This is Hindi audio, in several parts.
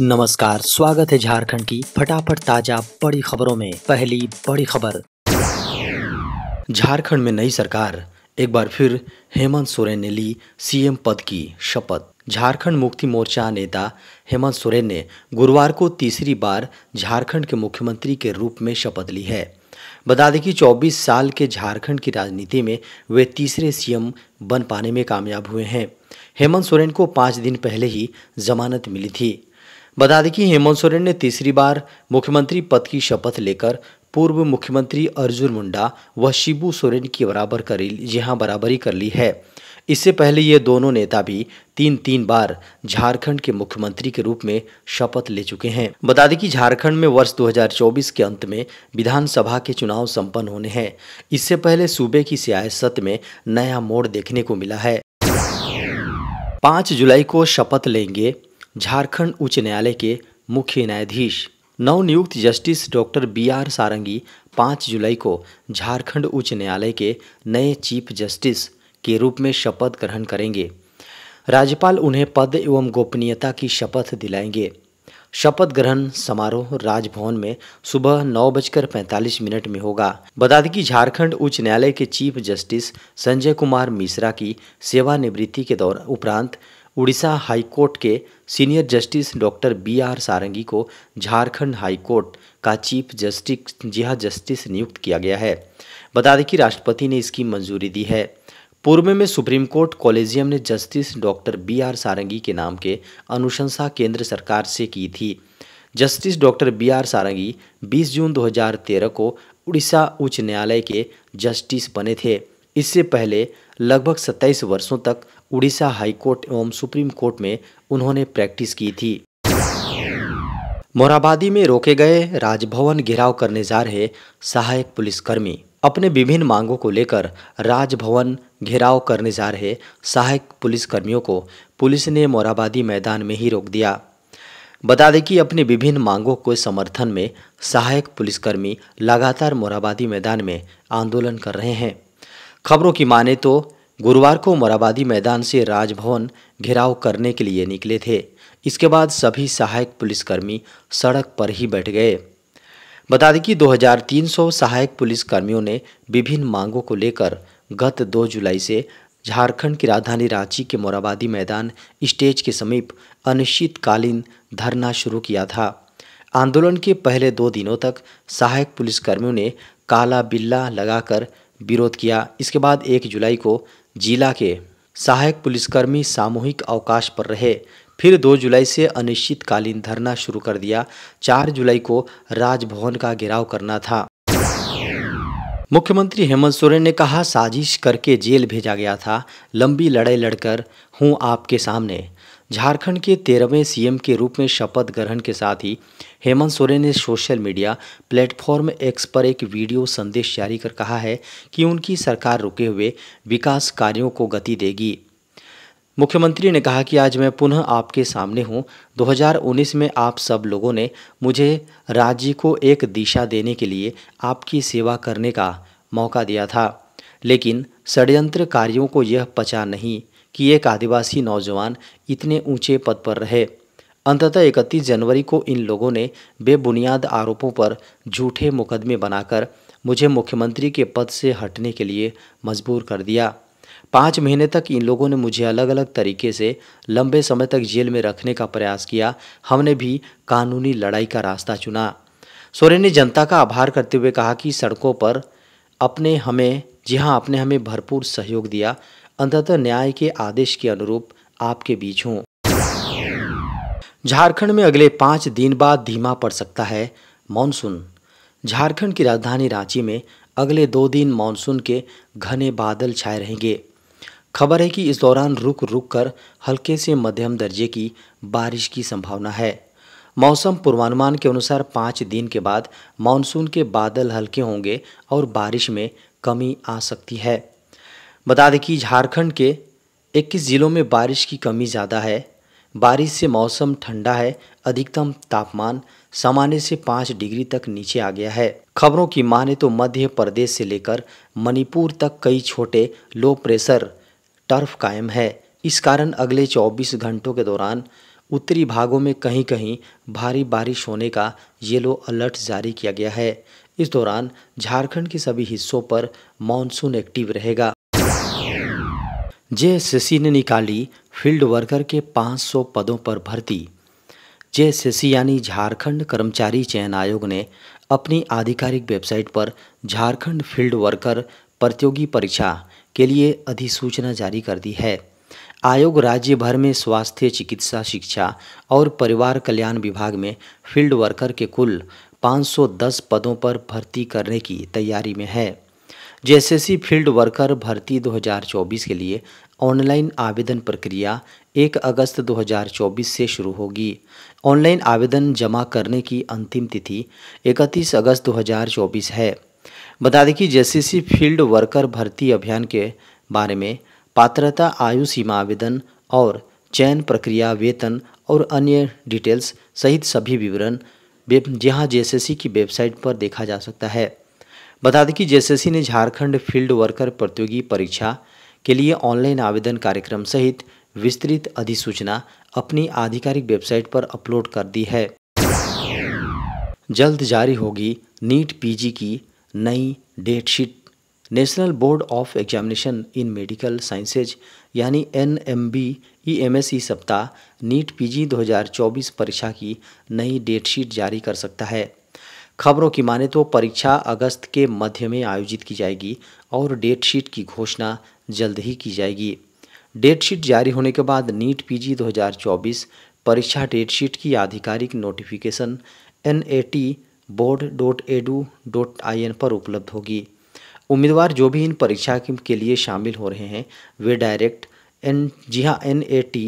नमस्कार स्वागत है झारखंड की फटाफट ताजा बड़ी खबरों में पहली बड़ी खबर झारखंड में नई सरकार एक बार फिर हेमंत सोरेन ने ली सीएम पद की शपथ झारखंड मुक्ति मोर्चा नेता हेमंत सोरेन ने गुरुवार को तीसरी बार झारखंड के मुख्यमंत्री के रूप में शपथ ली है बता दें कि 24 साल के झारखंड की राजनीति में वे तीसरे सीएम बन पाने में कामयाब हुए हैं हेमंत सोरेन को पाँच दिन पहले ही जमानत मिली थी बता दें कि हेमंत सोरेन ने तीसरी बार मुख्यमंत्री पद की शपथ लेकर पूर्व मुख्यमंत्री अर्जुन मुंडा व शिबू सोरेन की बराबर कर यहाँ बराबरी कर ली है इससे पहले ये दोनों नेता भी तीन तीन बार झारखंड के मुख्यमंत्री के रूप में शपथ ले चुके हैं बता दें कि झारखंड में वर्ष 2024 के अंत में विधानसभा के चुनाव संपन्न होने हैं इससे पहले सूबे की सियासत में नया मोड़ देखने को मिला है पाँच जुलाई को शपथ लेंगे झारखंड उच्च न्यायालय के मुख्य न्यायाधीश नवनियुक्त justice doctor B R Sarangi 5 जुलाई को झारखंड उच्च न्यायालय के नए चीफ जस्टिस के रूप में शपथ ग्रहण करेंगे राज्यपाल उन्हें पद एवं गोपनीयता की शपथ दिलाएंगे शपथ ग्रहण समारोह राजभवन में सुबह नौ बजकर पैंतालीस मिनट में होगा बता दें कि झारखंड उच्च न्यायालय के चीफ जस्टिस संजय कुमार मिश्रा की सेवानिवृत्ति के दौरान उपरांत उड़ीसा हाईकोर्ट के senior justice doctor B R Sarangi को झारखंड हाईकोर्ट का चीफ जस्टिस जिहा जस्टिस नियुक्त किया गया है बता दें कि राष्ट्रपति ने इसकी मंजूरी दी है पूर्व में सुप्रीम कोर्ट कॉलेजियम ने justice doctor B R Sarangi के नाम के अनुशंसा केंद्र सरकार से की थी justice doctor B R Sarangi 20 जून 2013 को उड़ीसा उच्च न्यायालय के जस्टिस बने थे इससे पहले लगभग 27 वर्षों तक उड़ीसा हाईकोर्ट एवं सुप्रीम कोर्ट में उन्होंने प्रैक्टिस की थी मोराबादी में रोके गए राजभवन घेराव करने जा रहे सहायक पुलिसकर्मी अपने विभिन्न मांगों को लेकर राजभवन घेराव करने जा रहे सहायक पुलिसकर्मियों को पुलिस ने मोराबादी मैदान में ही रोक दिया बता दें कि अपनी विभिन्न मांगों के समर्थन में सहायक पुलिसकर्मी लगातार मोराबादी मैदान में आंदोलन कर रहे हैं खबरों की माने तो गुरुवार को मोराबादी मैदान से राजभवन घेराव करने के लिए निकले थे इसके बाद सभी सहायक पुलिसकर्मी सड़क पर ही बैठ गए बता दें कि 2300 सहायक पुलिसकर्मियों ने विभिन्न मांगों को लेकर गत 2 जुलाई से झारखंड की राजधानी रांची के मोराबादी मैदान स्टेज के समीप अनिश्चितकालीन धरना शुरू किया था आंदोलन के पहले दो दिनों तक सहायक पुलिसकर्मियों ने काला बिल्ला लगाकर विरोध किया इसके बाद एक जुलाई को जिला के सहायक पुलिसकर्मी सामूहिक अवकाश पर रहे फिर 2 जुलाई से अनिश्चितकालीन धरना शुरू कर दिया 4 जुलाई को राजभवन का घेराव करना था मुख्यमंत्री हेमंत सोरेन ने कहा साजिश करके जेल भेजा गया था लंबी लड़ाई लड़कर हूँ आपके सामने झारखंड के तेरहवें सीएम के रूप में शपथ ग्रहण के साथ ही हेमंत सोरेन ने सोशल मीडिया प्लेटफॉर्म एक्स पर एक वीडियो संदेश जारी कर कहा है कि उनकी सरकार रुके हुए विकास कार्यों को गति देगी मुख्यमंत्री ने कहा कि आज मैं पुनः आपके सामने हूं 2019 में आप सब लोगों ने मुझे राज्य को एक दिशा देने के लिए आपकी सेवा करने का मौका दिया था लेकिन कार्यों को यह पचा नहीं कि एक आदिवासी नौजवान इतने ऊंचे पद पर रहे अंततः इकतीस जनवरी को इन लोगों ने बेबुनियाद आरोपों पर झूठे मुकदमे बनाकर मुझे मुख्यमंत्री के पद से हटने के लिए मजबूर कर दिया पाँच महीने तक इन लोगों ने मुझे अलग अलग तरीके से लंबे समय तक जेल में रखने का प्रयास किया हमने भी कानूनी लड़ाई का रास्ता चुना सोरेन ने जनता का आभार करते हुए कहा कि सड़कों पर अपने हमें जी हाँ आपने हमें भरपूर सहयोग दिया अंततः न्याय के आदेश के अनुरूप आपके बीच हूँ झारखंड में अगले पाँच दिन बाद धीमा पड़ सकता है मानसून झारखंड की राजधानी रांची में अगले दो दिन मानसून के घने बादल छाए रहेंगे खबर है कि इस दौरान रुक रुक कर हल्के से मध्यम दर्जे की बारिश की संभावना है मौसम पूर्वानुमान के अनुसार पाँच दिन के बाद मानसून के बादल हल्के होंगे और बारिश में कमी आ सकती है बता दें कि झारखंड के 21 ज़िलों में बारिश की कमी ज़्यादा है बारिश से मौसम ठंडा है अधिकतम तापमान सामान्य से पाँच डिग्री तक नीचे आ गया है खबरों की माने तो मध्य प्रदेश से लेकर मणिपुर तक कई छोटे लो प्रेशर टर्फ कायम है इस कारण अगले 24 घंटों के दौरान उत्तरी भागों में कहीं कहीं भारी बारिश होने का येलो अलर्ट जारी किया गया है इस दौरान झारखंड के सभी हिस्सों पर मानसून एक्टिव रहेगा जेएसएससी ने निकाली फील्ड वर्कर के 500 पदों पर भर्ती जेएसएससी यानी झारखंड कर्मचारी चयन आयोग ने अपनी आधिकारिक वेबसाइट पर झारखंड फील्ड वर्कर प्रतियोगी परीक्षा के लिए अधिसूचना जारी कर दी है आयोग राज्य भर में स्वास्थ्य चिकित्सा शिक्षा और परिवार कल्याण विभाग में फील्ड वर्कर के कुल 510 पदों पर भर्ती करने की तैयारी में है जेएसएससी फील्ड वर्कर भर्ती 2024 के लिए ऑनलाइन आवेदन प्रक्रिया 1 अगस्त 2024 से शुरू होगी ऑनलाइन आवेदन जमा करने की अंतिम तिथि 31 अगस्त 2024 है बता दें कि जेएसएससी फील्ड वर्कर भर्ती अभियान के बारे में पात्रता आयु सीमा आवेदन और चयन प्रक्रिया वेतन और अन्य डिटेल्स सहित सभी विवरण जहां जेएसएससी की वेबसाइट पर देखा जा सकता है बता दें कि जेएसएससी ने झारखंड फील्ड वर्कर प्रतियोगी परीक्षा के लिए ऑनलाइन आवेदन कार्यक्रम सहित विस्तृत अधिसूचना अपनी आधिकारिक वेबसाइट पर अपलोड कर दी है जल्द जारी होगी नीट पीजी की नई date sheet national board of examination in medical sciences यानी N M B E M S E सप्ताह नीट पीजी 2024 परीक्षा की नई डेटशीट जारी कर सकता है खबरों की माने तो परीक्षा अगस्त के मध्य में आयोजित की जाएगी और डेट शीट की घोषणा जल्द ही की जाएगी डेट शीट जारी होने के बाद नीट पीजी 2024 परीक्षा डेट शीट की आधिकारिक notification N board dot du dot I N पर उपलब्ध होगी उम्मीदवार जो भी इन परीक्षा के लिए शामिल हो रहे हैं वे डायरेक्ट एन जी हाँ N A T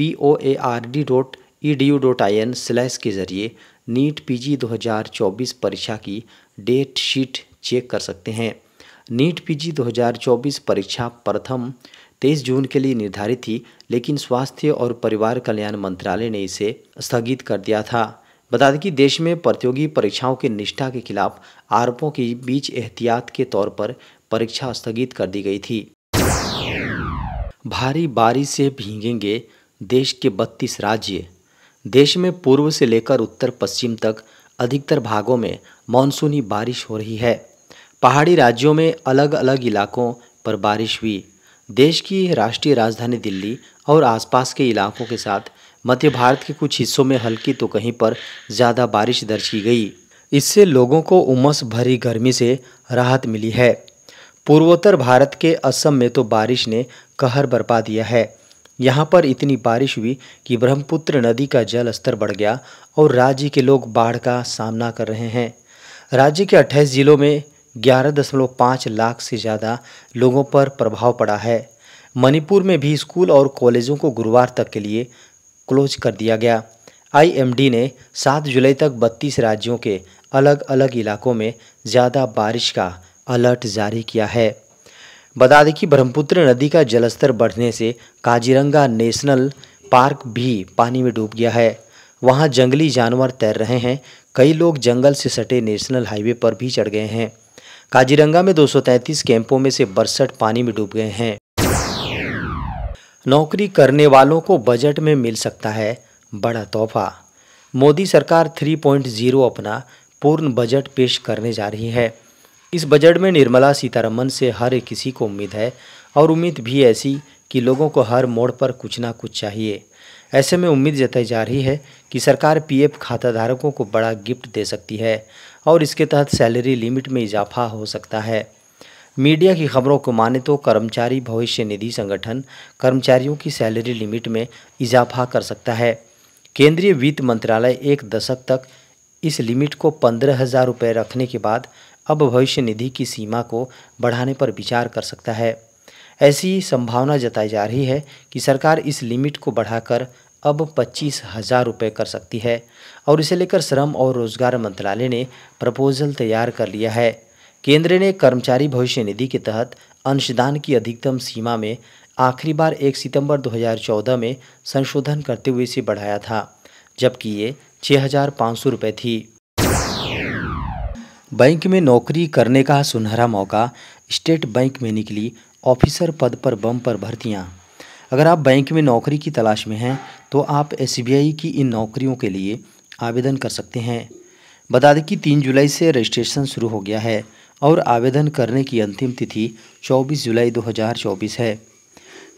B O A R D dot E D U dot I N slash के जरिए नीट पीजी 2024 परीक्षा की डेट शीट चेक कर सकते हैं नीट पीजी 2024 परीक्षा प्रथम 23 जून के लिए निर्धारित थी लेकिन स्वास्थ्य और परिवार कल्याण मंत्रालय ने इसे स्थगित कर दिया था बता दें कि देश में प्रतियोगी परीक्षाओं की निष्ठा के खिलाफ आरोपों के बीच एहतियात के तौर पर परीक्षा स्थगित कर दी गई थी भारी बारिश से भींगेंगे देश के बत्तीस राज्य देश में पूर्व से लेकर उत्तर पश्चिम तक अधिकतर भागों में मानसूनी बारिश हो रही है पहाड़ी राज्यों में अलग अलग इलाकों पर बारिश हुई देश की राष्ट्रीय राजधानी दिल्ली और आसपास के इलाकों के साथ मध्य भारत के कुछ हिस्सों में हल्की तो कहीं पर ज़्यादा बारिश दर्ज की गई इससे लोगों को उमस भरी गर्मी से राहत मिली है पूर्वोत्तर भारत के असम में तो बारिश ने कहर बरपा दिया है यहाँ पर इतनी बारिश हुई कि ब्रह्मपुत्र नदी का जल स्तर बढ़ गया और राज्य के लोग बाढ़ का सामना कर रहे हैं राज्य के 28 जिलों में ग्यारह दशमलव पाँच लाख से ज़्यादा लोगों पर प्रभाव पड़ा है मणिपुर में भी स्कूल और कॉलेजों को गुरुवार तक के लिए क्लोज कर दिया गया आईएमडी ने 7 जुलाई तक 32 राज्यों के अलग अलग इलाकों में ज़्यादा बारिश का अलर्ट जारी किया है बता दें कि ब्रह्मपुत्र नदी का जलस्तर बढ़ने से काजीरंगा नेशनल पार्क भी पानी में डूब गया है वहां जंगली जानवर तैर रहे हैं कई लोग जंगल से सटे नेशनल हाईवे पर भी चढ़ गए हैं काजीरंगा में 233 कैंपों में से बरसठ पानी में डूब गए हैं नौकरी करने वालों को बजट में मिल सकता है बड़ा तोहफा मोदी सरकार 3.0 अपना पूर्ण बजट पेश करने जा रही है इस बजट में निर्मला सीतारमन से हर किसी को उम्मीद है और उम्मीद भी ऐसी कि लोगों को हर मोड़ पर कुछ ना कुछ चाहिए ऐसे में उम्मीद जताई जा रही है कि सरकार पीएफ खाताधारकों को बड़ा गिफ्ट दे सकती है और इसके तहत सैलरी लिमिट में इजाफा हो सकता है मीडिया की खबरों को माने तो कर्मचारी भविष्य निधि संगठन कर्मचारियों की सैलरी लिमिट में इजाफा कर सकता है केंद्रीय वित्त मंत्रालय एक दशक तक इस लिमिट को पंद्रह हज़ार रुपये रखने के बाद अब भविष्य निधि की सीमा को बढ़ाने पर विचार कर सकता है ऐसी संभावना जताई जा रही है कि सरकार इस लिमिट को बढ़ाकर अब पच्चीस हज़ार रुपये कर सकती है और इसे लेकर श्रम और रोजगार मंत्रालय ने प्रपोजल तैयार कर लिया है केंद्र ने कर्मचारी भविष्य निधि के तहत अंशदान की अधिकतम सीमा में आखिरी बार 1 सितंबर 2014 में संशोधन करते हुए इसे बढ़ाया था जबकि ये छः हज़ार पाँच सौ रुपये थी बैंक में नौकरी करने का सुनहरा मौका स्टेट बैंक में निकली ऑफिसर पद पर बम पर भर्तियां अगर आप बैंक में नौकरी की तलाश में हैं तो आप एस की इन नौकरियों के लिए आवेदन कर सकते हैं बता दें कि तीन जुलाई से रजिस्ट्रेशन शुरू हो गया है और आवेदन करने की अंतिम तिथि 24 जुलाई 2024 है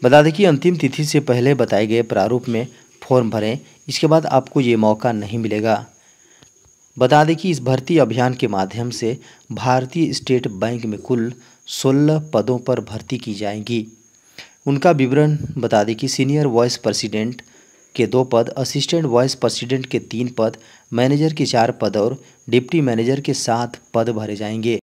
बता दें कि अंतिम तिथि से पहले बताए गए प्रारूप में फॉर्म भरें इसके बाद आपको ये मौका नहीं मिलेगा बता दें कि इस भर्ती अभियान के माध्यम से भारतीय स्टेट बैंक में कुल 16 पदों पर भर्ती की जाएंगी उनका विवरण बता दें कि सीनियर वाइस प्रेसिडेंट के दो पद असिस्टेंट वाइस प्रेसिडेंट के तीन पद मैनेजर के चार पद और डिप्टी मैनेजर के सात पद भरे जाएंगे